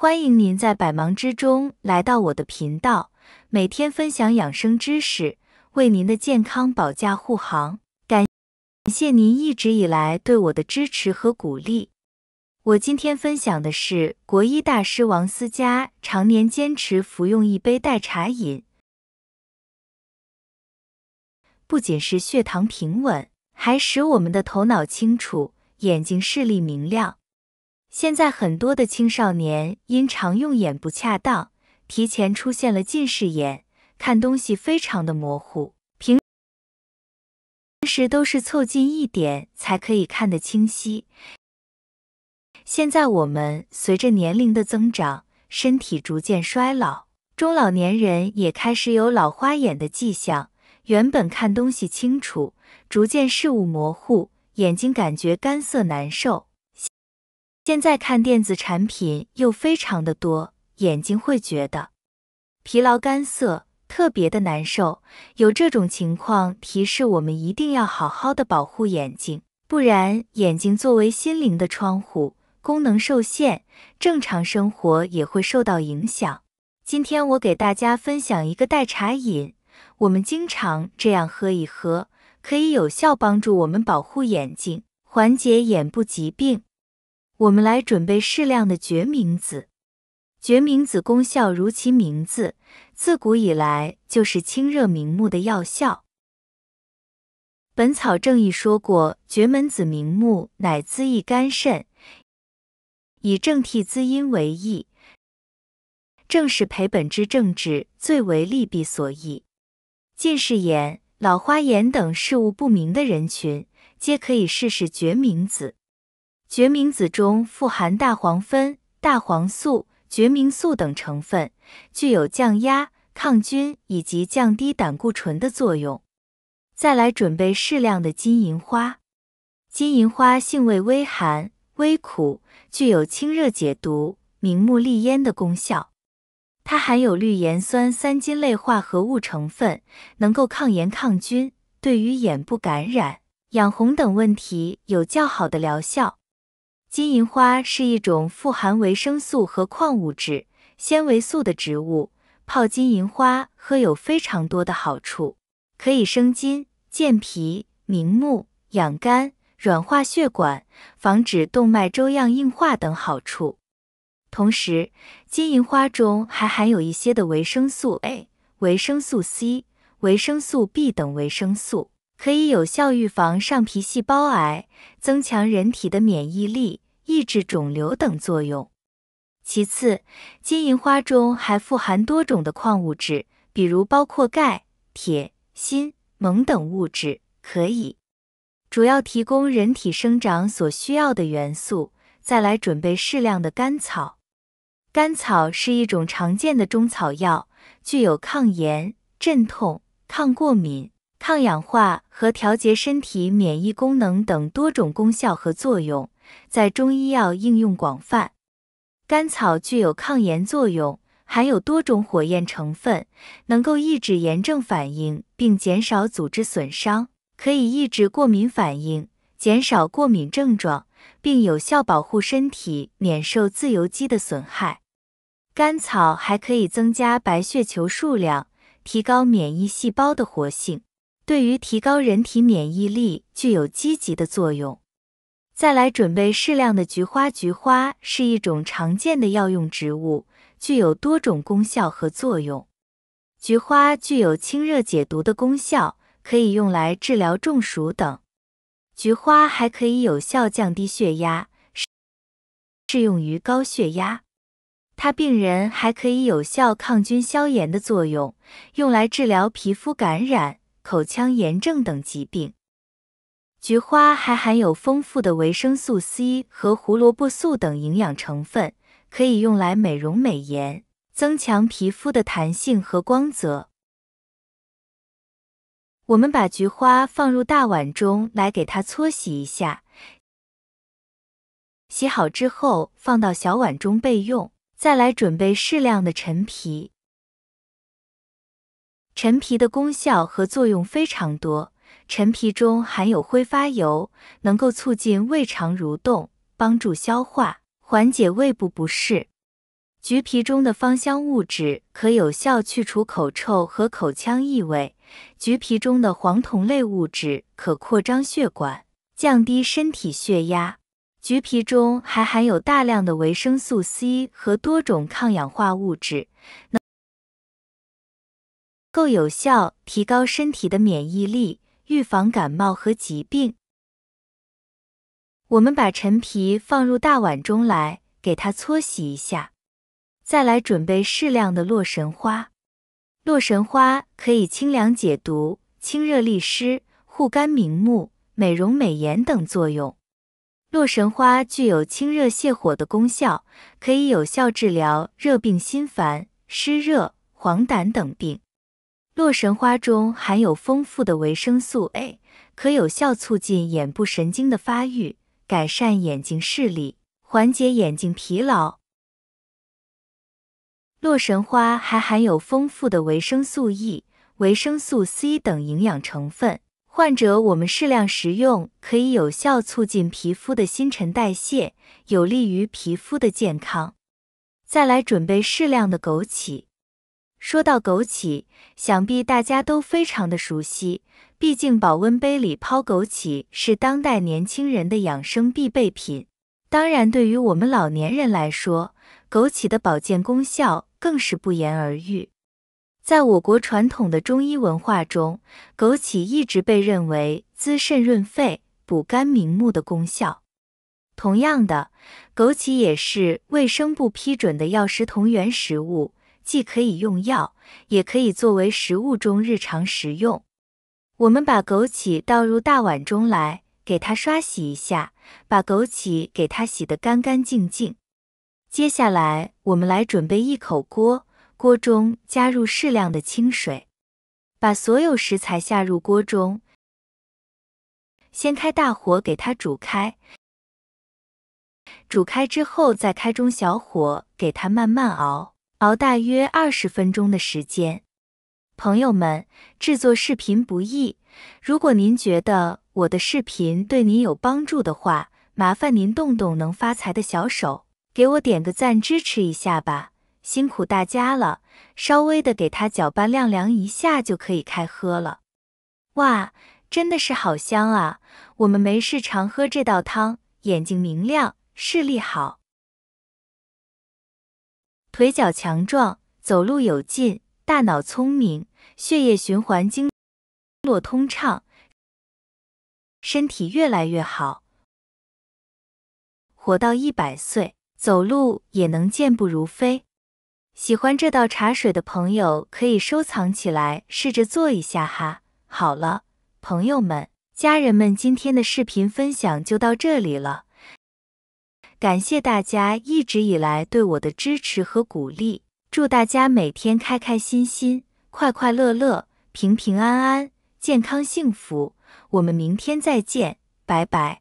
欢迎您在百忙之中来到我的频道，每天分享养生知识，为您的健康保驾护航。感谢您一直以来对我的支持和鼓励。我今天分享的是国医大师王思佳常年坚持服用一杯代茶饮，不仅是血糖平稳，还使我们的头脑清楚，眼睛视力明亮。现在很多的青少年因常用眼不恰当，提前出现了近视眼，看东西非常的模糊，平时都是凑近一点才可以看得清晰。现在我们随着年龄的增长，身体逐渐衰老，中老年人也开始有老花眼的迹象，原本看东西清楚，逐渐视物模糊，眼睛感觉干涩难受。现在看电子产品又非常的多，眼睛会觉得疲劳、干涩，特别的难受。有这种情况提示我们一定要好好的保护眼睛，不然眼睛作为心灵的窗户，功能受限，正常生活也会受到影响。今天我给大家分享一个代茶饮，我们经常这样喝一喝，可以有效帮助我们保护眼睛，缓解眼部疾病。我们来准备适量的决明子。决明子功效如其名字，自古以来就是清热明目的药效。《本草正义》说过，决明子明目，乃滋益肝肾，以正替滋阴为益，正是培本之正治，最为利弊所宜。近视眼、老花眼等视物不明的人群，皆可以试试决明子。决明子中富含大黄酚、大黄素、决明素等成分，具有降压、抗菌以及降低胆固醇的作用。再来准备适量的金银花，金银花性味微寒、微苦，具有清热解毒、明目利咽的功效。它含有绿盐酸三金类化合物成分，能够抗炎抗菌，对于眼部感染、痒红等问题有较好的疗效。金银花是一种富含维生素和矿物质、纤维素的植物。泡金银花喝有非常多的好处，可以生津、健脾、明目、养肝、软化血管、防止动脉粥样硬化等好处。同时，金银花中还含有一些的维生素 A、维生素 C、维生素 B 等维生素。可以有效预防上皮细胞癌，增强人体的免疫力，抑制肿瘤等作用。其次，金银花中还富含多种的矿物质，比如包括钙、铁、锌、锰等物质，可以主要提供人体生长所需要的元素。再来准备适量的甘草，甘草是一种常见的中草药，具有抗炎、镇痛、抗过敏。抗氧化和调节身体免疫功能等多种功效和作用，在中医药应用广泛。甘草具有抗炎作用，含有多种火焰成分，能够抑制炎症反应并减少组织损伤，可以抑制过敏反应，减少过敏症状，并有效保护身体免受自由基的损害。甘草还可以增加白血球数量，提高免疫细胞的活性。对于提高人体免疫力具有积极的作用。再来准备适量的菊花。菊花是一种常见的药用植物，具有多种功效和作用。菊花具有清热解毒的功效，可以用来治疗中暑等。菊花还可以有效降低血压，适用于高血压。它病人还可以有效抗菌消炎的作用，用来治疗皮肤感染。口腔炎症等疾病。菊花还含有丰富的维生素 C 和胡萝卜素等营养成分，可以用来美容美颜，增强皮肤的弹性和光泽。我们把菊花放入大碗中，来给它搓洗一下。洗好之后，放到小碗中备用。再来准备适量的陈皮。陈皮的功效和作用非常多。陈皮中含有挥发油，能够促进胃肠蠕动，帮助消化，缓解胃部不适。橘皮中的芳香物质可有效去除口臭和口腔异味。橘皮中的黄酮类物质可扩张血管，降低身体血压。橘皮中还含有大量的维生素 C 和多种抗氧化物质。够有效提高身体的免疫力，预防感冒和疾病。我们把陈皮放入大碗中来，给它搓洗一下，再来准备适量的洛神花。洛神花可以清凉解毒、清热利湿、护肝明目、美容美颜等作用。洛神花具有清热泻火的功效，可以有效治疗热病、心烦、湿热、黄疸等病。洛神花中含有丰富的维生素 A，可有效促进眼部神经的发育，改善眼睛视力，缓解眼睛疲劳。洛神花还含有丰富的维生素 E、维生素 C 等营养成分，患者我们适量食用，可以有效促进皮肤的新陈代谢，有利于皮肤的健康。再来准备适量的枸杞。说到枸杞，想必大家都非常的熟悉。毕竟保温杯里泡枸杞是当代年轻人的养生必备品。当然，对于我们老年人来说，枸杞的保健功效更是不言而喻。在我国传统的中医文化中，枸杞一直被认为滋肾润肺、补肝明目的功效。同样的，枸杞也是卫生部批准的药食同源食物。既可以用药，也可以作为食物中日常食用。我们把枸杞倒入大碗中来，给它刷洗一下，把枸杞给它洗得干干净净。接下来，我们来准备一口锅，锅中加入适量的清水，把所有食材下入锅中，先开大火给它煮开，煮开之后再开中小火给它慢慢熬。熬大约二十分钟的时间。朋友们，制作视频不易，如果您觉得我的视频对您有帮助的话，麻烦您动动能发财的小手，给我点个赞支持一下吧。辛苦大家了，稍微的给它搅拌晾凉一下就可以开喝了。哇，真的是好香啊！我们没事常喝这道汤，眼睛明亮，视力好。腿脚强壮，走路有劲，大脑聪明，血液循环经络通畅，身体越来越好，活到一百岁，走路也能健步如飞。喜欢这道茶水的朋友，可以收藏起来，试着做一下哈。好了，朋友们、家人们，今天的视频分享就到这里了。感谢大家一直以来对我的支持和鼓励，祝大家每天开开心心、快快乐乐、平平安安、健康幸福。我们明天再见，拜拜。